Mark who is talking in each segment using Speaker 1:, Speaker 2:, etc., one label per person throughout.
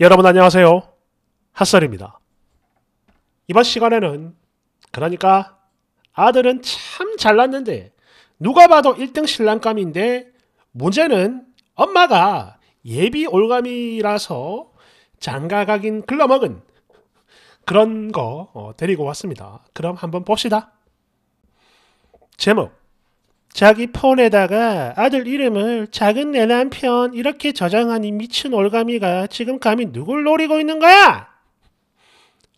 Speaker 1: 여러분 안녕하세요. 핫설입니다. 이번 시간에는 그러니까 아들은 참 잘났는데 누가 봐도 1등 신랑감인데 문제는 엄마가 예비 올감이라서 장가가긴 글러먹은 그런 거 어, 데리고 왔습니다. 그럼 한번 봅시다. 제목 자기 폰에다가 아들 이름을 작은 내 남편 이렇게 저장하니 미친 올가미가 지금 감히 누굴 노리고 있는 거야?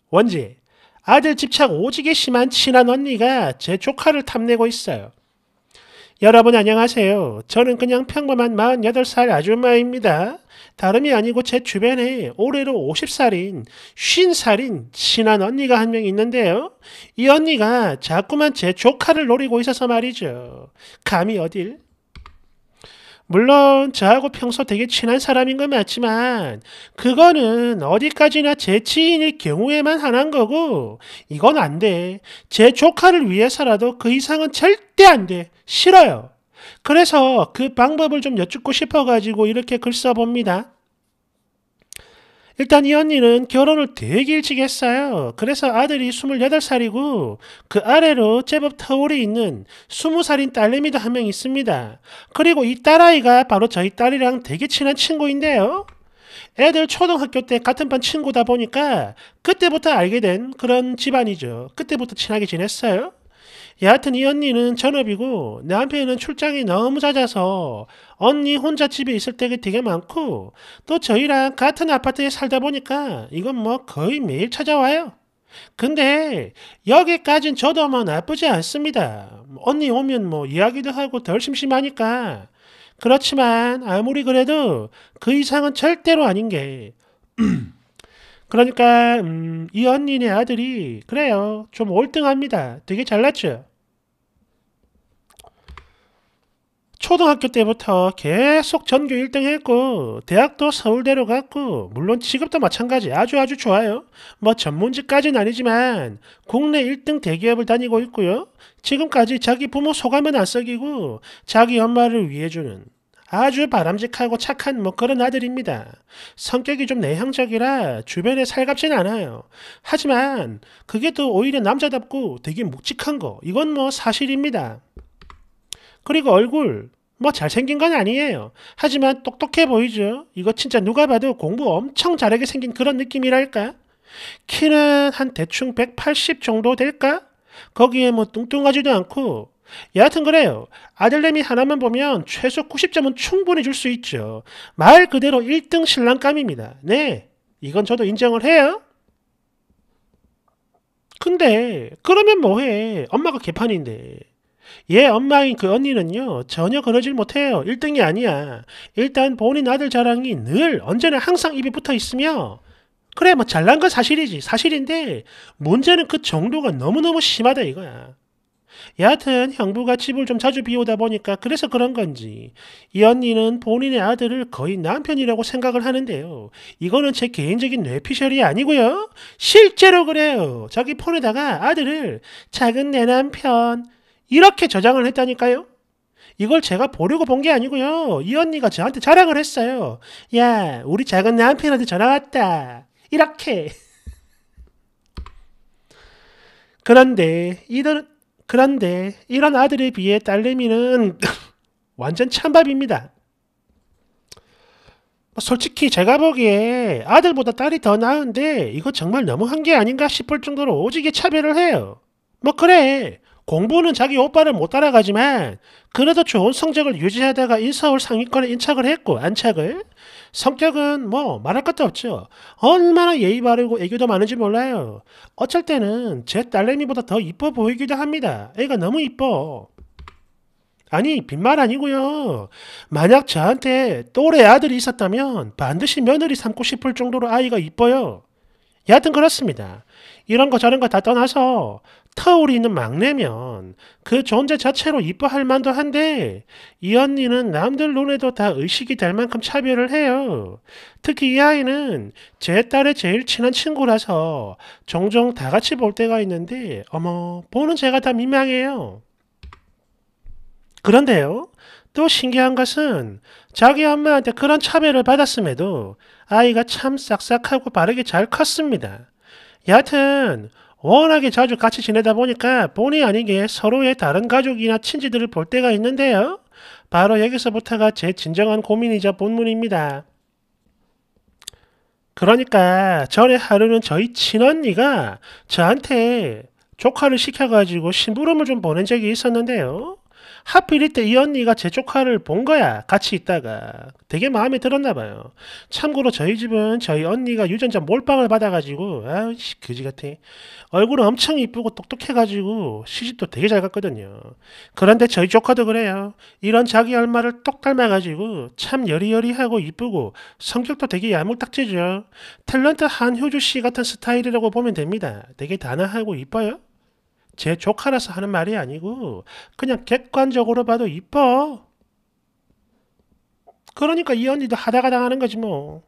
Speaker 1: 원지, 아들 집착 오지게 심한 친한 언니가 제 조카를 탐내고 있어요. 여러분 안녕하세요. 저는 그냥 평범한 48살 아줌마입니다. 다름이 아니고 제 주변에 올해로 50살인, 50살인 친한 언니가 한 명 있는데요. 이 언니가 자꾸만 제 조카를 노리고 있어서 말이죠. 감히 어딜 물론 저하고 평소 되게 친한 사람인 건 맞지만 그거는 어디까지나 제 지인일 경우에만 하는 거고 이건 안 돼. 제 조카를 위해서라도 그 이상은 절대 안 돼. 싫어요. 그래서 그 방법을 좀 여쭙고 싶어가지고 이렇게 글 써봅니다. 일단 이 언니는 결혼을 되게 일찍 했어요. 그래서 아들이 28살이고 그 아래로 제법 터울이 있는 20살인 딸내미도 한 명 있습니다. 그리고 이 딸아이가 바로 저희 딸이랑 되게 친한 친구인데요. 애들 초등학교 때 같은 반 친구다 보니까 그때부터 알게 된 그런 집안이죠. 그때부터 친하게 지냈어요. 여하튼 이 언니는 전업이고 남편은 출장이 너무 잦아서 언니 혼자 집에 있을 때가 되게 많고 또 저희랑 같은 아파트에 살다 보니까 이건 뭐 거의 매일 찾아와요. 근데 여기까진 저도 뭐 나쁘지 않습니다. 언니 오면 뭐 이야기도 하고 덜 심심하니까. 그렇지만 아무리 그래도 그 이상은 절대로 아닌 게 음, 그러니까 음, 이 언니네 아들이 그래요. 좀 올등합니다. 되게 잘났죠. 초등학교 때부터 계속 전교 1등 했고 대학도 서울대로 갔고 물론 직업도 마찬가지 아주 아주 좋아요. 뭐 전문직까지는 아니지만 국내 1등 대기업을 다니고 있고요. 지금까지 자기 부모 소감은 안 썩이고 자기 엄마를 위해주는 아주 바람직하고 착한 뭐 그런 아들입니다. 성격이 좀 내향적이라 주변에 살갑진 않아요. 하지만 그게 또 오히려 남자답고 되게 묵직한 거 이건 뭐 사실입니다. 그리고 얼굴 뭐 잘생긴 건 아니에요. 하지만 똑똑해 보이죠. 이거 진짜 누가 봐도 공부 엄청 잘하게 생긴 그런 느낌이랄까? 키는 한 대충 180 정도 될까? 거기에 뭐 뚱뚱하지도 않고 예, 여하튼 그래요. 아들내미 하나만 보면 최소 90점은 충분히 줄 수 있죠. 말 그대로 1등 신랑감입니다. 네, 이건 저도 인정을 해요. 근데 그러면 뭐해? 엄마가 개판인데. 얘 예, 엄마인 그 언니는요 전혀 그러질 못해요 1등이 아니야 일단 본인 아들 자랑이 늘 언제나 항상 입에 붙어 있으며 그래 뭐 잘난 건 사실이지 사실인데 문제는 그 정도가 너무너무 심하다 이거야 여하튼 형부가 집을 좀 자주 비우다 보니까 그래서 그런 건지 이 언니는 본인의 아들을 거의 남편이라고 생각을 하는데요. 이거는 제 개인적인 뇌피셜이 아니고요. 실제로 그래요. 자기 폰에다가 아들을 작은 내 남편 이렇게 저장을 했다니까요. 이걸 제가 보려고 본 게 아니고요. 이 언니가 저한테 자랑을 했어요. 야, 우리 작은 남편한테 전화 왔다. 이렇게. 그런데 이들 은 그런데 이런 아들에 비해 딸내미는 완전 찬밥입니다. 뭐 솔직히 제가 보기에 아들보다 딸이 더 나은데 이거 정말 너무한 게 아닌가 싶을 정도로 오지게 차별을 해요. 뭐 그래 공부는 자기 오빠를 못 따라가지만 그래도 좋은 성적을 유지하다가 인서울 상위권에 인착을 했고 안착을 성격은 뭐 말할 것도 없죠. 얼마나 예의 바르고 애교도 많은지 몰라요. 어쩔 때는 제 딸내미보다 더 이뻐 보이기도 합니다. 애가 너무 이뻐. 아니 빈말 아니고요. 만약 저한테 또래 아들이 있었다면 반드시 며느리 삼고 싶을 정도로 아이가 이뻐요. 여하튼 그렇습니다. 이런 거 저런 거 다 떠나서 터울이 있는 막내면 그 존재 자체로 이뻐할 만도 한데 이 언니는 남들 눈에도 다 의식이 될 만큼 차별을 해요. 특히 이 아이는 제 딸의 제일 친한 친구라서 종종 다 같이 볼 때가 있는데 어머 보는 제가 다 민망해요. 그런데요. 또 신기한 것은 자기 엄마한테 그런 차별을 받았음에도 아이가 참 싹싹하고 바르게 잘 컸습니다. 여하튼 워낙에 자주 같이 지내다 보니까 본의 아니게 서로의 다른 가족이나 친지들을 볼 때가 있는데요. 바로 여기서부터가 제 진정한 고민이자 본문입니다. 그러니까 전에 하루는 저희 친언니가 저한테 조카를 시켜가지고 심부름을 좀 보낸 적이 있었는데요. 하필 이때 이 언니가 제 조카를 본 거야. 같이 있다가. 되게 마음에 들었나 봐요. 참고로 저희 집은 저희 언니가 유전자 몰빵을 받아가지고 아씨 그지 같아. 얼굴은 엄청 이쁘고 똑똑해가지고 시집도 되게 잘 갔거든요. 그런데 저희 조카도 그래요. 이런 자기 얼마를 똑 닮아가지고 참 여리여리하고 이쁘고 성격도 되게 야물딱지죠. 탤런트 한효주 씨 같은 스타일이라고 보면 됩니다. 되게 단아하고 이뻐요. 제 조카라서 하는 말이 아니고 그냥 객관적으로 봐도 이뻐. 그러니까 이 언니도 하다가 당하는 거지 뭐.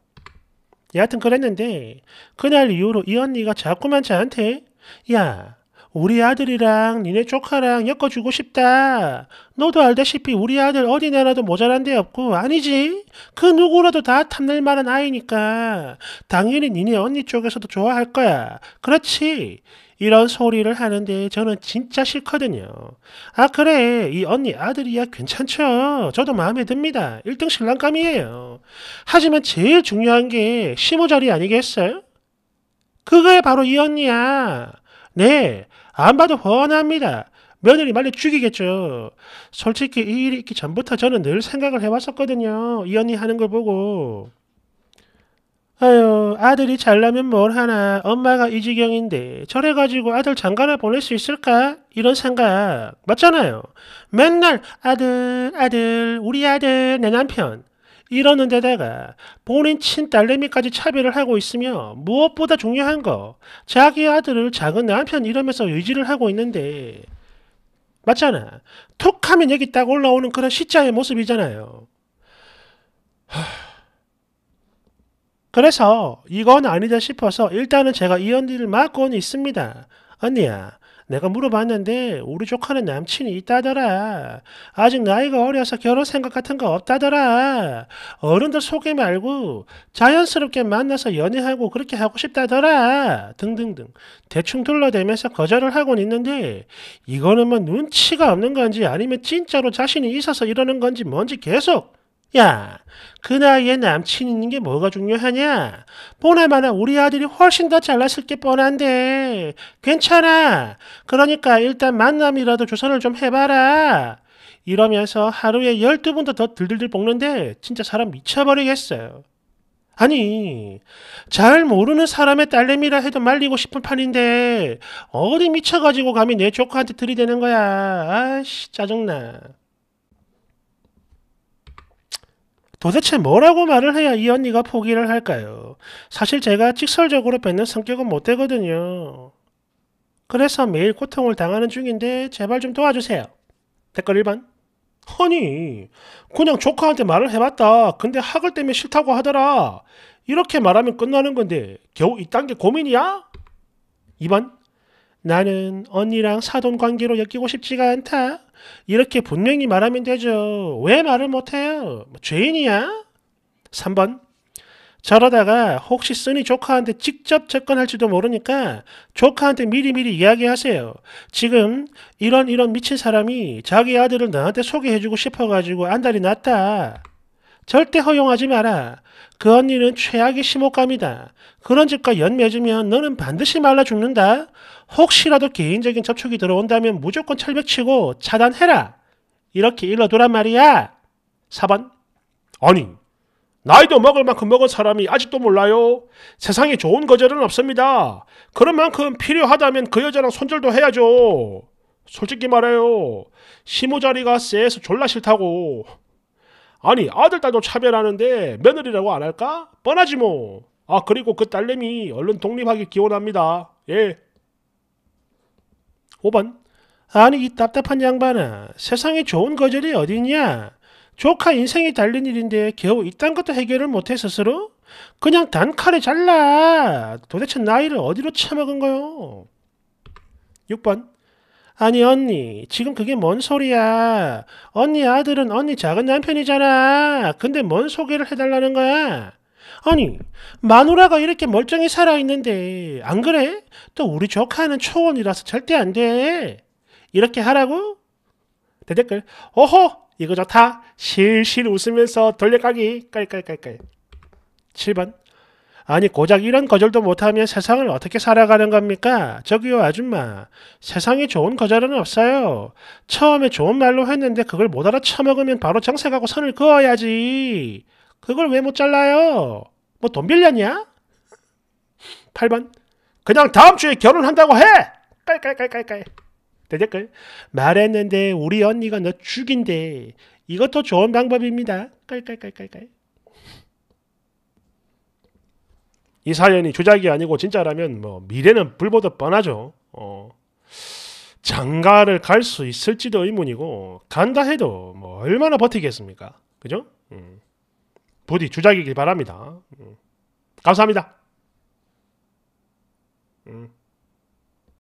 Speaker 1: 여하튼 그랬는데 그날 이후로 이 언니가 자꾸만 저한테 야 우리 아들이랑 니네 조카랑 엮어주고 싶다. 너도 알다시피 우리 아들 어디 내라도 모자란 데 없고 아니지. 그 누구라도 다 탐낼 만한 아이니까 당연히 니네 언니 쪽에서도 좋아할 거야. 그렇지. 이런 소리를 하는데 저는 진짜 싫거든요. 아 그래 이 언니 아들이야 괜찮죠. 저도 마음에 듭니다. 1등 신랑감이에요. 하지만 제일 중요한 게 시모자리 아니겠어요? 그거에 바로 이 언니야. 네, 안 봐도 훤합니다. 며느리 말려 죽이겠죠. 솔직히 이 일이 있기 전부터 저는 늘 생각을 해왔었거든요. 이 언니 하는 걸 보고. 아유 아들이 잘나면 뭘 하나 엄마가 이 지경인데 저래 가지고 아들 장가나 보낼 수 있을까 이런 생각 맞잖아요 맨날 아들 아들 우리 아들 내 남편 이러는 데다가 본인 친딸내미까지 차별을 하고 있으며 무엇보다 중요한 거 자기 아들을 작은 남편 이러면서 의지를 하고 있는데 맞잖아 툭 하면 여기 딱 올라오는 그런 시자의 모습이잖아요 하... 그래서 이건 아니다 싶어서 일단은 제가 이 언니를 막고는 있습니다. 언니야, 내가 물어봤는데 우리 조카는 남친이 있다더라. 아직 나이가 어려서 결혼 생각 같은 거 없다더라. 어른들 소개 말고 자연스럽게 만나서 연애하고 그렇게 하고 싶다더라. 등등등. 대충 둘러대면서 거절을 하곤 있는데 이거는 뭐 눈치가 없는 건지 아니면 진짜로 자신이 있어서 이러는 건지 뭔지 계속 야, 그 나이에 남친 있는 게 뭐가 중요하냐? 보나마나 우리 아들이 훨씬 더 잘났을 게 뻔한데. 괜찮아. 그러니까 일단 만남이라도 조선을 좀 해봐라. 이러면서 하루에 열두 번도더 들들들 볶는데 진짜 사람 미쳐버리겠어요. 아니, 잘 모르는 사람의 딸내미라 해도 말리고 싶은 판인데 어디 미쳐가지고 감히 내 조카한테 들이대는 거야. 아씨 짜증나. 도대체 뭐라고 말을 해야 이 언니가 포기를 할까요? 사실 제가 직설적으로 뱉는 성격은 못 되거든요. 그래서 매일 고통을 당하는 중인데 제발 좀 도와주세요. 댓글 1번. 허니 그냥 조카한테 말을 해봤다. 근데 학을 때문에 싫다고 하더라. 이렇게 말하면 끝나는 건데 겨우 이딴 게 고민이야? 2번. 나는 언니랑 사돈 관계로 엮이고 싶지가 않다. 이렇게 분명히 말하면 되죠. 왜 말을 못해요? 뭐 죄인이야? 3번. 저러다가 혹시 쓰니 조카한테 직접 접근할지도 모르니까 조카한테 미리미리 이야기하세요. 지금 이런 이런 미친 사람이 자기 아들을 나한테 소개해주고 싶어가지고 안달이 났다. 절대 허용하지 마라. 그 언니는 최악의 심호감이다. 그런집과연 맺으면 너는 반드시 말라 죽는다. 혹시라도 개인적인 접촉이 들어온다면 무조건 철벽치고 차단해라. 이렇게 일러두란 말이야. 4번 아니 나이도 먹을 만큼 먹은 사람이 아직도 몰라요. 세상에 좋은 거절은 없습니다. 그런 만큼 필요하다면 그 여자랑 손절도 해야죠. 솔직히 말해요. 시모 자리가 쎄서 졸라 싫다고. 아니 아들 딸도 차별하는데 며느리라고 안 할까? 뻔하지 뭐. 아 그리고 그 딸내미 얼른 독립하기 기원합니다. 예. 5번 아니 이 답답한 양반아 세상에 좋은 거절이 어디냐 조카 인생이 달린 일인데 겨우 이딴 것도 해결을 못해 스스로? 그냥 단칼에 잘라 도대체 나이를 어디로 처먹은 거요? 6번 아니 언니 지금 그게 뭔 소리야. 언니 아들은 언니 작은 남편이잖아. 근데 뭔 소개를 해달라는 거야. 아니 마누라가 이렇게 멀쩡히 살아있는데 안 그래? 또 우리 조카는 초원이라서 절대 안 돼. 이렇게 하라고? 대댓글 오호 이거 좋다. 실실 웃으면서 돌려가기 깔깔깔깔. 7번 아니 고작 이런 거절도 못하면 세상을 어떻게 살아가는 겁니까? 저기요 아줌마 세상에 좋은 거절은 없어요. 처음에 좋은 말로 했는데 그걸 못 알아 처먹으면 바로 장색하고 선을 그어야지. 그걸 왜 못 잘라요? 뭐 돈 빌렸냐? 8번 그냥 다음 주에 결혼한다고 해! 깔깔깔깔깔 대댓글 말했는데 우리 언니가 너 죽인대 이것도 좋은 방법입니다 깔깔깔깔깔 이 사연이 조작이 아니고 진짜라면 뭐 미래는 불보듯 뻔하죠. 어, 장가를 갈 수 있을지도 의문이고 간다 해도 뭐 얼마나 버티겠습니까? 그죠? 음. 부디 주작이길 바랍니다. 음. 감사합니다. 음.